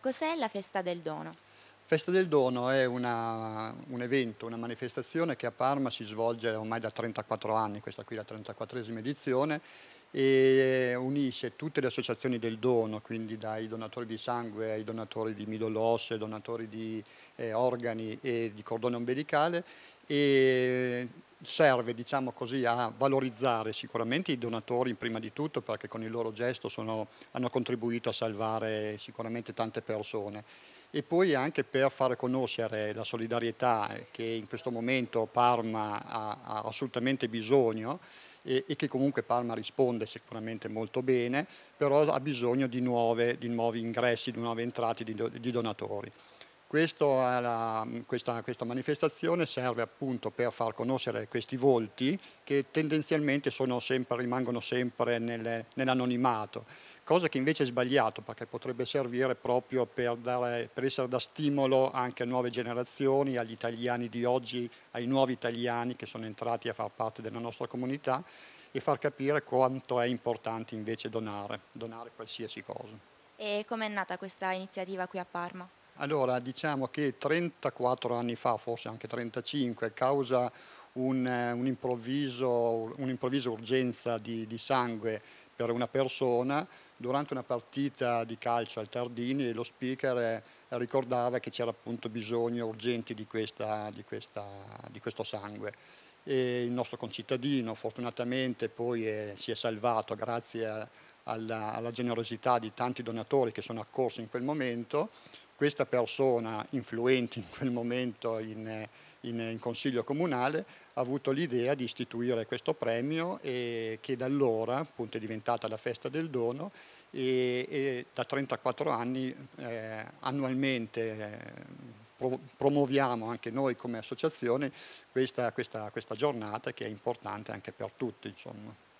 cos'è la Festa del Dono? Festa del Dono è una, un evento, una manifestazione che a Parma si svolge ormai da 34 anni, questa qui è la 34esima edizione, e unisce tutte le associazioni del dono, quindi dai donatori di sangue ai donatori di midollosse, donatori di eh, organi e di cordone ombelicale, e serve diciamo così, a valorizzare sicuramente i donatori prima di tutto perché con il loro gesto sono, hanno contribuito a salvare sicuramente tante persone e poi anche per far conoscere la solidarietà eh, che in questo momento Parma ha, ha assolutamente bisogno e, e, che comunque Parma risponde sicuramente molto bene, però ha bisogno di, nuove, di nuovi ingressi, di nuove entrate di, di donatori. La, questa, questa, manifestazione serve appunto per far conoscere questi volti che tendenzialmente sempre, rimangono sempre nelle, nell'anonimato, cosa che invece è sbagliato perché potrebbe servire proprio per, dare, per essere da stimolo anche a nuove generazioni, agli italiani di oggi, ai nuovi italiani che sono entrati a far parte della nostra comunità e far capire quanto è importante invece donare, donare qualsiasi cosa. E com'è nata questa iniziativa qui a Parma? Allora, diciamo che 34 anni fa, forse anche 35, causa un, eh, un, improvviso, un'improvvisa urgenza di, di, sangue per una persona durante una partita di calcio al Tardini lo speaker eh, ricordava che c'era appunto bisogno urgente di, questa, di, questa, di questo sangue. E il nostro concittadino fortunatamente poi è, si è salvato grazie alla, alla generosità di tanti donatori che sono accorsi in quel momento questa persona influente in quel momento in, in, in consiglio comunale ha avuto l'idea di istituire questo premio e che da allora appunto, è diventata la festa del dono e, e da 34 anni eh, annualmente eh, promuoviamo anche noi come associazione questa, questa, questa giornata che è importante anche per tutti. Insomma.